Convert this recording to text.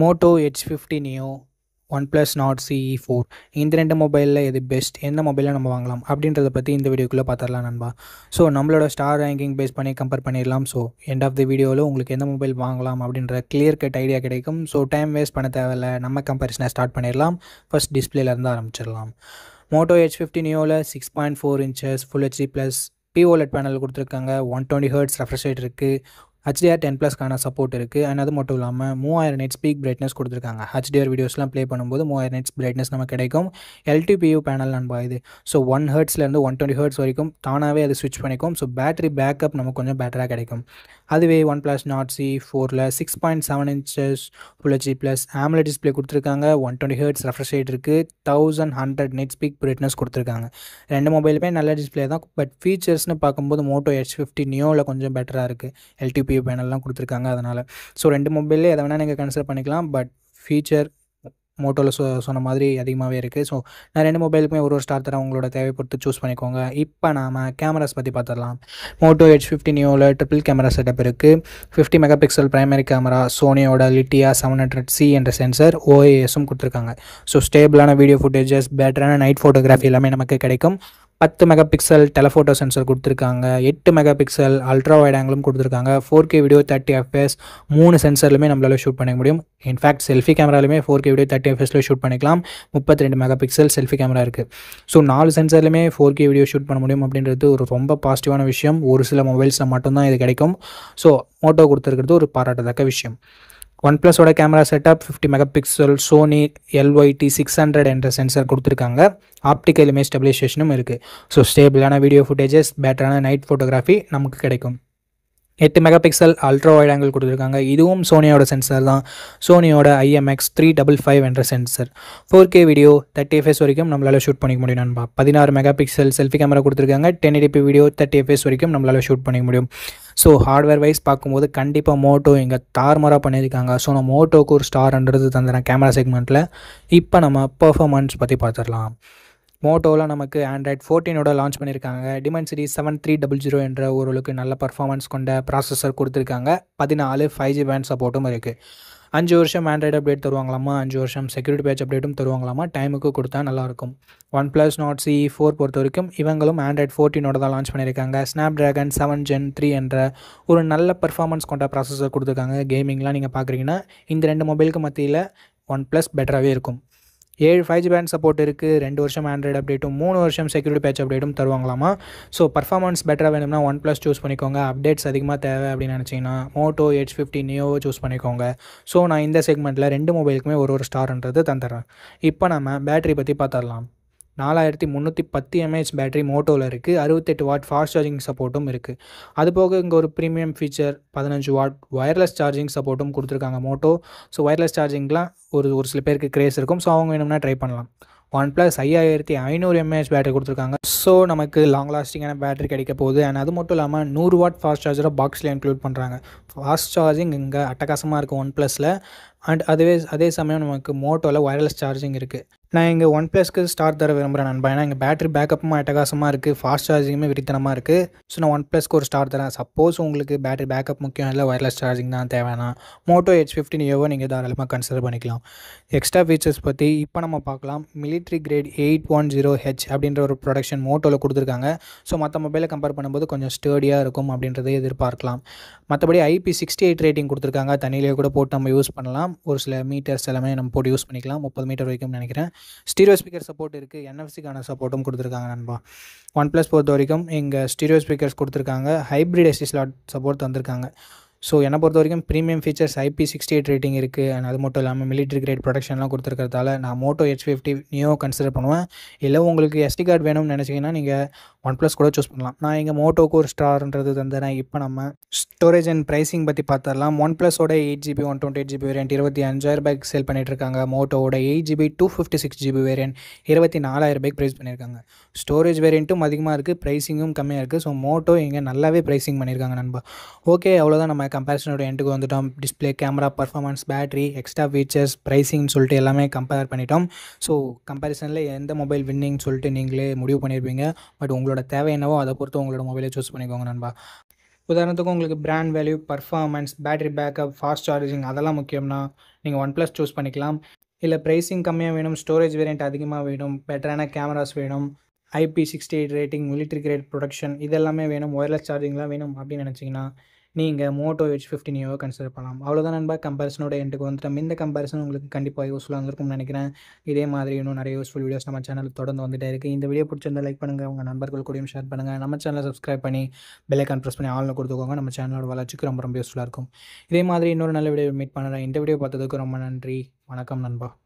Moto H fifty Neo One Plus Nord CE four இந்த ரெண்டு மொபைலில் எது பெஸ்ட் எந்த மொபைலில் நம்ம வாங்கலாம் அப்படின்றத பற்றி இந்த வீடியோக்குள்ளே பார்த்துடலாம் நண்பா ஸோ நம்மளோட ஸ்டார் ரேங்கிங் பேஸ் பண்ணி கம்பேர் பண்ணிடலாம் ஸோ எண்ட் ஆஃப் த வீடியோவில் உங்களுக்கு எந்த மொபைல் வாங்கலாம் அப்படின்ற கிளியர் கட் ஐடியா கிடைக்கும் ஸோ டைம் வேஸ்ட் பண்ண தேவையில்ல நம்ம கம்பேரிசனை ஸ்டார்ட் பண்ணிடலாம் ஃபஸ்ட் டிஸ்பிளேலேருந்து ஆரம்பிச்சிடலாம் மோட்டோ ஹெச் ஃபிஃப்டி நியோவில் six point four inches full HD plus pOLED panel கொடுத்துருக்காங்க ஒன் டுவெண்ட்டி ஹர்ட்ஸ் ரெஃப்ரெஷ் இருக்குது ஹச்டிஆர் டென் ப்ளஸ்க்கான சப்போர்ட் இருக்குது அண்ட் அது மட்டும் இல்லாமல் மூவாயிரம் நெட் ஸ்பீக் பிரைட்னஸ் கொடுத்துருக்காங்க ஹச்டிஆர் வீடியோஸ்லாம் ப்ளே பண்ணும்போது மூவாயிரம் நெட்ஸ் பிரைட்னஸ் நமக்கு கிடைக்கும் எல்டிபியூ பேனல் நண்பா இது ஸோ ஒன் ஹர்ட்ஸ்லேருந்து ஒன் டுவெண்ட்டி ஹர்ட்ஸ் வரைக்கும் தானாகவே அது ஸ்விட்ச் பண்ணிக்கும் ஸோ பேட்டரி பேக்கப் நமக்கு கொஞ்சம் பெட்டராக கிடைக்கும் அதுவே ஒன் ப்ளஸ் நாட் சி ஃபோரில் six point seven inches full HD plus AMOLED display கொடுத்துருக்காங்க one twenty hertz refresh rate இருக்குது thousand hundred nits peak brightness கொடுத்துருக்காங்க ரெண்டு மொபைலுமே நல்ல டிஸ்பிளே தான் பட் ஃபீச்சர்ஸ்னு பார்க்கும்போது மோட்டோ எச் ஃபிஃப்டி நியோவில் கொஞ்சம் பெட்டராக இருக்குது எல்டிபி சிபியூ பேனல்லாம் கொடுத்துருக்காங்க அதனால் ஸோ ரெண்டு மொபைல்லே எதை வேணால் நீங்கள் கன்சிடர் பண்ணிக்கலாம் பட் ஃபீச்சர் மோட்டோவில் சொ சொன்ன மாதிரி அதிகமாகவே இருக்குது ஸோ நான் ரெண்டு மொபைலுக்குமே ஒரு ஒரு ஸ்டார் தரேன் உங்களோட தேவை பொறுத்து சூஸ் பண்ணிக்கோங்க இப்போ நாம் கேமராஸ் பற்றி பார்த்துடலாம் மோட்டோ ஹெச் ஃபிஃப்டி நியூவில் ட்ரிபிள் கேமரா செட்டப் இருக்குது fifty mega pixel primary camera சோனியோட லிட்டியா செவன் ஹண்ட்ரட் சி என்ற சென்சர் ஓஏஎஸும் கொடுத்துருக்காங்க ஸோ ஸ்டேபிளான வீடியோ ஃபுட்டேஜஸ் பேட்டரான நைட் ஃபோட்டோகிராஃபி எல்லாமே நமக்கு கிடைக்கும் பத்து மெகா பிக்சல் டெலஃபோட்டோ சென்சர் கொடுத்துருக்காங்க எட்டு மெகா பிக்சல் அல்ட்ரா வைட் ஆங்கிலும் கொடுத்துருக்காங்க four K video thirty FPS மூணு சென்சர்லுமே நம்மளால் ஷூட் பண்ணிக்க முடியும் இன்ஃபேக்ட் செல்ஃபி கேமராலுமே ஃபோர் கே வீடியோ தேர்ட்டி எஃப்எஸில் ஷூட் பண்ணிக்கலாம் முப்பத்தி ரெண்டு மெகா பிக்சல் செல்ஃபி கேமரா இருக்குது ஸோ நாலு சென்சர்லுமே ஃபோர் கே வீடியோ ஷூட் பண்ண முடியும் அப்படின்றது ஒரு ரொம்ப பாசிட்டிவான விஷயம் ஒரு சில மொபைல்ஸில் மட்டும்தான் இது கிடைக்கும் ஸோ மோட்டோ கொடுத்துருக்கிறது ஒரு பாராட்டத்தக்க விஷயம் ஒன் ப்ளஸோட camera setup fifty mega pixel Sony LYT six hundred என்ற சென்சர் கொடுத்துருக்காங்க ஆப்டிக்கல் இமேஜ் ஸ்டெபிலைசேஷனும் இருக்குது ஸோ ஸ்டேபிளான வீடியோ ஃபுட்டேஜஸ் பேட்டரான நைட் ஃபோட்டோகிராஃபி நமக்கு கிடைக்கும் எட்டு mega pixel ultra wide angle கொடுத்துருக்காங்க இதுவும் சோனியோட சென்சார் தான் சோனியோட ஐஎம்எக்ஸ் த்ரீ டபுள் ஃபைவ் என்ற sensor four K video thirty FPS வரைக்கும் நம்மளால் ஷூட் பண்ணிக்க முடியும் நண்பா பதினாறு மெகா பிக்சல் செல்ஃபி கேமரா கொடுத்துருக்காங்க டென் எடிபி வீடியோ தேர்ட்டி எஃப்எஸ் வரைக்கும் நம்மளால் ஷூட் பண்ணிக்க முடியும் ஸோ ஹார்ட்வேர் வைஸ் பார்க்கும்போது கண்டிப்பாக மோட்டோ இங்கே தார்மராக பண்ணியிருக்காங்க ஸோ நம்ம மோட்டோக்கு ஒரு ஸ்டார்ன்றது தந்துடுறேன் கேமரா செக்மெண்ட்டில் இப்போ நம்ம பர்ஃபாமன்ஸ் பற்றி பார்த்துடலாம் மோட்டோவில் நமக்கு ஆண்ட்ராய்ட் ஃபோர்டீனோட லான்ச் பண்ணியிருக்காங்க டிமன் series seven three double zero என்ற ஓரளவுக்கு நல்ல பர்ஃபார்மன்ஸ் கொண்ட ப்ராசஸர் கொடுத்துருக்காங்க பதினாலு ஃபைவ் ஜி பேண்ட் சப்போர்ட்டும் இருக்குது அஞ்சு வருஷம் ஆண்ட்ராய்டு அப்டேட் தருவாங்களாமா அஞ்சு வருஷம் செக்யூரிட்டி பேட்ச் அப்டேட்டும் தருவாங்களாமா டைமுக்கு கொடுத்தா நல்லாயிருக்கும் One Plus Nord C four பொறுத்த வரைக்கும் இவங்களும் ஆண்ட்ராய்ட் ஃபோர்டீனோட தான் லான்ச் பண்ணியிருக்காங்க Snapdragon seven Gen three என்ற ஒரு நல்ல பர்ஃபார்மன்ஸ் கொண்ட ப்ராசஸர் கொடுத்துருக்காங்க கேமிங்லாம் நீங்கள் பார்க்குறீங்கன்னா இந்த ரெண்டு மொபைலுக்கு மத்தியில் ஒன் ப்ளஸ் பெட்டராகவே இருக்கும் ஏழு ஃபைவ் ஜி பேண்ட் சப்போர்ட் இருக்குது ரெண்டு வருஷம் ஆண்ட்ராய்டு அப்டேட்டும் மூணு வருஷம் செக்யூரிட்டி பேட்ச் அப்டேட்டும் தருவாங்களாமா ஸோ பர்ஃபார்மன்ஸ் பெட்டராக வேணும்னா ஒன் ப்ளஸ் சூஸ் பண்ணிக்கோங்க அப்டேட்ஸ் அதிகமாக தேவை அப்படின்னு நினச்சிங்கன்னா மோட்டோ எச் ஃபிஃப்டி நியோவோ சூஸ் பண்ணிக்கோங்க ஸோ நான் இந்த செக்மெண்ட்டில் ரெண்டு மொபைலுக்குமே ஒரு ஒரு ஸ்டார்ன்றது தந்துடுறேன் இப்போ நம்ம பேட்டரி பற்றி பார்த்துடலாம் நாலாயிரத்தி முந்நூற்றி பத்து எம்ஏஹெச் பேட்டரி மோட்டோவில் இருக்குது அறுபத்தெட்டு வாட் ஃபாஸ்ட் சார்ஜிங் சப்போர்ட்டும் இருக்குது அது போக இங்கே ஒரு ப்ரீமியம் ஃபீச்சர் பதினஞ்சு வாட் ஒயர்லெஸ் சார்ஜிங் சப்போர்ட்டும் கொடுத்துருக்காங்க மோட்டோ ஸோ ஒயர்லெஸ் சார்ஜிங்லாம் ஒரு ஒரு சில பேருக்கு க்ரேஸ் இருக்கும் ஸோ அவங்க வேணும்னா ட்ரை பண்ணலாம் ஒன் ப்ளஸ் ஐயாயிரத்தி ஐநூறு எம்ஏஹெச் பேட்டரி கொடுத்துருக்காங்க ஸோ நமக்கு லாங் லாஸ்டிங்கான பேட்டரி கிடைக்க போகுது அண்ட் அது மட்டும் இல்லாமல் நூறு வாட் ஃபாஸ்ட் சார்ஜரை பாக்ஸில் இன்க்ளூட் பண்ணுறாங்க ஃபாஸ்ட் சார்ஜிங் இங்கே அட்டகாசமாக இருக்குது ஒன் ப்ளஸில் அண்ட் அதுவே அதே சமயம் நமக்கு மோட்டோவில் ஒயர்லெஸ் சார்ஜிங் இருக்குது நான் இங்கே ஒன் ப்ளஸ்க்கு ஸ்டார் தர விரும்புகிறேன் நண்பா ஏன்னா இங்கே பேட்டரி பேக்கப்பும் அட்டகாசமாக இருக்குது ஃபாஸ்ட் சார்ஜிங்குமே விரித்தனமாக இருக்குது ஸோ நான் ஒன் ப்ளஸ்க்கு ஒரு ஸ்டார் தரேன் சப்போஸ் உங்களுக்கு பேட்டரி பேக்கப் முக்கியம் இல்லை ஒயர்லெஸ் சார்ஜிங் தான் தேவைனா மோட்டோ ஹெச் ஃபிஃப்டின் ஏவோ நீங்கள் தாராளமாக கன்சிடர் பண்ணிக்கலாம் எக்ஸ்ட்ரா ஃபீச்சர்ஸ் பற்றி இப்போ நம்ம பார்க்கலாம் military grade eight one zero H அப்படின்ற ஒரு ப்ரொடக்ஷன் மோட்டோவில் கொடுத்துருக்காங்க ஸோ மற்ற மொபைலை கம்பேர் பண்ணும்போது கொஞ்சம் ஸ்டேடியாக இருக்கும் அப்படின்றத எதிர்பார்க்கலாம் மற்றபடி ஐபி சிக்ஸ்டி எயிட் ரேட்டிங் கொடுத்துருக்காங்க தனியிலேயே கூட போட்டு நம்ம யூஸ் பண்ணலாம் ஒரு சில மீட்டர்ஸ் எல்லாமே நம்ம போட்டு யூஸ் பண்ணிக்கலாம் முப்பது மீட்டர் வரைக்கும் நினைக்கிறேன் ஸ்டீரியோ ஸ்பீக்கர் சப்போர்ட் இருக்குது என்எஃப்சிக்கான சப்போர்ட்டும் கொடுத்துருக்காங்க நண்பா ஒன் ப்ளஸ் பொறுத்த வரைக்கும் இங்கே ஸ்டீரியோ ஸ்பீக்கர்ஸ் கொடுத்துருக்காங்க ஹைப்ரிட் எஸ்டி ஸ்லாட் சப்போர்ட் வந்திருக்காங்க ஸோ என்னை பொறுத்த வரைக்கும் premium features IP sixty eight rating இருக்குது அண்ட் அது மட்டும் இல்லாமல் மிலிட்ரி கிரேட் ப்ரொடக்ஷன்லாம் கொடுத்துருக்கறதால நான் Moto H fifty Neo consider பண்ணுவேன் இல்லை உங்களுக்கு எஸ்டி கார்டு வேணும்னு நினச்சிங்கன்னா நீங்கள் ஒன் ப்ளஸ் கூட சூஸ் பண்ணலாம் நான் இங்கே மோட்டோக்கு ஒரு ஸ்டார்ன்றது தந்துறேன் இப்போ நம்ம ஸ்டோரேஜ் அண்ட் ப்ரைஸிங் பற்றி பார்த்துடலாம் ஒன் ப்ளஸோட eight GB one twenty eight GB variant இருபத்தி அஞ்சாயிரம் பைக் சேல் பண்ணிட்டுருக்காங்க மோட்டோவோட eight GB two fifty six GB variant இருபத்தி நாலாயிரம் பைக் ப்ரைஸ் பண்ணியிருக்காங்க ஸ்டோரேஜ் வேரியண்ட்டும் அதிகமாக இருக்குது ப்ரைஸிங்கும் கம்மியாக இருக்குது ஸோ மோட்டோ இங்கே நல்லாவே ப்ரைஸிங் பண்ணியிருக்காங்க நண்பா ஓகே அவ்வளோதான் நம்ம கம்பேரிசனோட எண்டுக்கு வந்துட்டோம் display camera performance battery extra features ப்ரைஸிங்னு சொல்லிட்டு எல்லாமே கம்பேர் பண்ணிட்டோம் ஸோ கம்பேரிசனில் எந்த மொபைல் வின்னிங்னு சொல்லிட்டு நீங்களே முடிவு பண்ணியிருப்பீங்க பட் உங்களோட தேவை என்னவோ அதை பொறுத்து உங்களோட மொபைலை சூஸ் பண்ணிக்கோங்க நண்பா உதாரணத்துக்கு உங்களுக்கு brand value performance battery backup fast charging அதெல்லாம் முக்கியம்னா நீங்கள் ஒன் ப்ளஸ் சூஸ் பண்ணிக்கலாம் இல்லை ப்ரைஸிங் கம்மியாக வேணும் ஸ்டோரேஜ் வேரியண்ட் அதிகமாக வேணும் பெட்டரான கேமராஸ் வேணும் IP sixty eight rating military grade production இதெல்லாமே வேணும் ஒயர்லெஸ் சார்ஜிங்லாம் வேணும் அப்படின்னு நினச்சிங்கன்னா நீங்கள் மோட்டோ ஹெச் ஃபிஃப்டினையோ கன்சிடர் பண்ணலாம் அவ்வளோதான் நண்பா கம்பேரிசனோட எண்டுக்கு வந்துட்டோம் இந்த கம்பேரிசன் உங்களுக்கு கண்டிப்பாக யூஸ்ஃபுல்லாக இருந்திருக்கும்னு நினைக்கிறேன் இதே மாதிரி இன்னும் நிறைய யூஸ்ஃபுல் வீடியோஸ் நம்ம சேனல் தொடர்ந்து வந்துகிட்டே இருக்குது இந்த வீடியோ பிடிச்சிருந்தா லைக் பண்ணுங்கள் உங்கள் நண்பர்கள் கூடயும் ஷேர் பண்ணுங்கள் நம்ம சேனலை சப்ஸ்கிரைப் பண்ணி பெல்லைக்கான் ப்ரெஸ் பண்ணி ஆள்னு கொடுத்துக்கோங்க நம்ம சேனலோட வளர்ச்சிக்கு ரொம்ப ரொம்ப யூஸ்ஃபுல்லாக இருக்கும் இதே மாதிரி இன்னொரு நல்ல வீடியோ மீட் பண்ணுறேன் இந்த வீடியோ பார்த்ததுக்கு ரொம்ப நன்றி வணக்கம் நண்பா